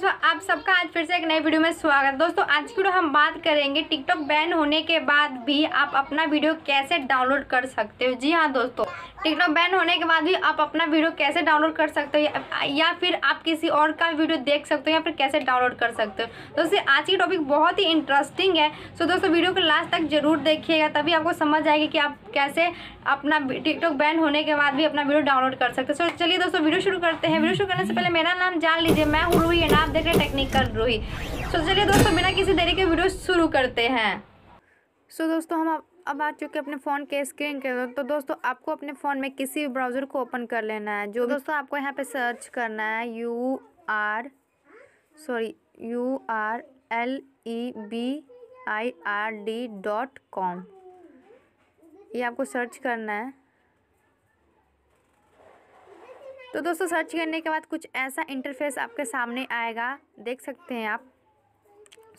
दोस्तों आप सबका आज फिर से एक नई वीडियो में स्वागत दोस्तों आज की वीडियो हम बात करेंगे टिकटॉक बैन होने के बाद भी आप अपना वीडियो कैसे डाउनलोड कर सकते हो जी हाँ दोस्तों टिकटॉक बैन होने के बाद भी आप अपना वीडियो कैसे डाउनलोड कर सकते हो या फिर आप किसी और का वीडियो देख सकते हो या फिर कैसे डाउनलोड कर सकते हो दोस्तों आज की टॉपिक बहुत ही इंटरेस्टिंग है सो दोस्तों वीडियो को लास्ट तक जरूर देखिएगा तभी आपको समझ आएगी कि आप कैसे अपना टिकटॉक बैन होने के बाद भी अपना वीडियो डाउनलोड कर सकते हैं सो चलिए दोस्तों वीडियो शुरू करते हैं वीडियो शुरू करने से पहले मेरा नाम जान लीजिए मैं हूँ रूही एंड आप देख रहे हैं टेक्निकल रूही सो चलिए दोस्तों बिना किसी देरी के वीडियो शुरू करते हैं सो दोस्तों हम अब आ चुके अपने फ़ोन के स्क्रीन के तो दोस्तों आपको अपने फ़ोन में किसी भी ब्राउज़र को ओपन कर लेना है जो दोस्तों आपको यहाँ पे सर्च करना है U R sorry U R L E B I R D dot com ये आपको सर्च करना है तो दोस्तों सर्च करने के बाद कुछ ऐसा इंटरफेस आपके सामने आएगा देख सकते हैं आप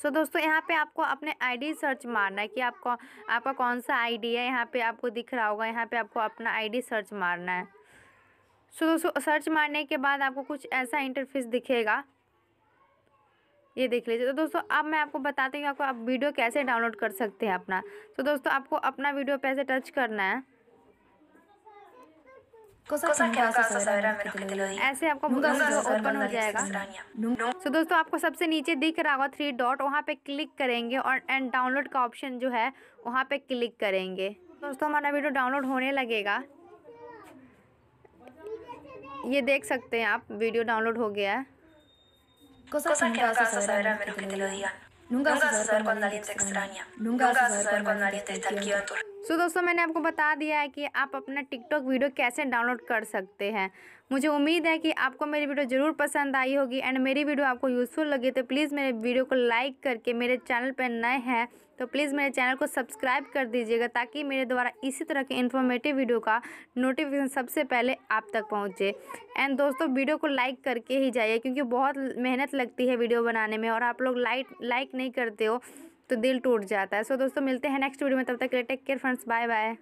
सो so, दोस्तों यहाँ पे आपको अपने आईडी सर्च मारना है कि आपको आपका कौन सा आईडी है यहाँ पे आपको दिख रहा होगा यहाँ पे आपको अपना आईडी सर्च मारना है सो so, दोस्तों सर्च मारने के बाद आपको कुछ ऐसा इंटरफेस दिखेगा ये देख लीजिए तो दोस्तों अब मैं आपको बताती हूँ आपको आप वीडियो कैसे डाउनलोड कर सकते हैं अपना तो दोस्तों आपको अपना वीडियो पैसे टच करना है ऐसे आपका ओपन हो जाएगा तो दोस्तों आपको सबसे नीचे दिख रहा होगा थ्री डॉट वहाँ पे क्लिक करेंगे और एंड डाउनलोड का ऑप्शन जो है वहाँ पे क्लिक करेंगे दोस्तों हमारा वीडियो डाउनलोड होने लगेगा ये देख सकते हैं आप वीडियो डाउनलोड हो गया है Cosas, que, nunca vas a saber a menos que te lo digan. Nunca, vas a saber cuando alguien te extraña. Nunca, vas a saber cuando alguien te está en so so, दोस्तों मैंने आपको बता दिया है कि आप अपना TikTok video कैसे डाउनलोड कर सकते हैं मुझे उम्मीद है कि आपको मेरी वीडियो ज़रूर पसंद आई होगी एंड मेरी वीडियो आपको यूज़फुल लगी तो प्लीज़ मेरे वीडियो को लाइक करके मेरे चैनल पर नए हैं तो प्लीज़ मेरे चैनल को सब्सक्राइब कर दीजिएगा ताकि मेरे द्वारा इसी तरह के इन्फॉर्मेटिव वीडियो का नोटिफिकेशन सबसे पहले आप तक पहुँचे एंड दोस्तों वीडियो को लाइक करके ही जाइए क्योंकि बहुत मेहनत लगती है वीडियो बनाने में और आप लोग लाइक लाइक नहीं करते हो तो दिल टूट जाता है सो दोस्तों मिलते हैं नेक्स्ट वीडियो में तब तक के लिए take care friends bye bye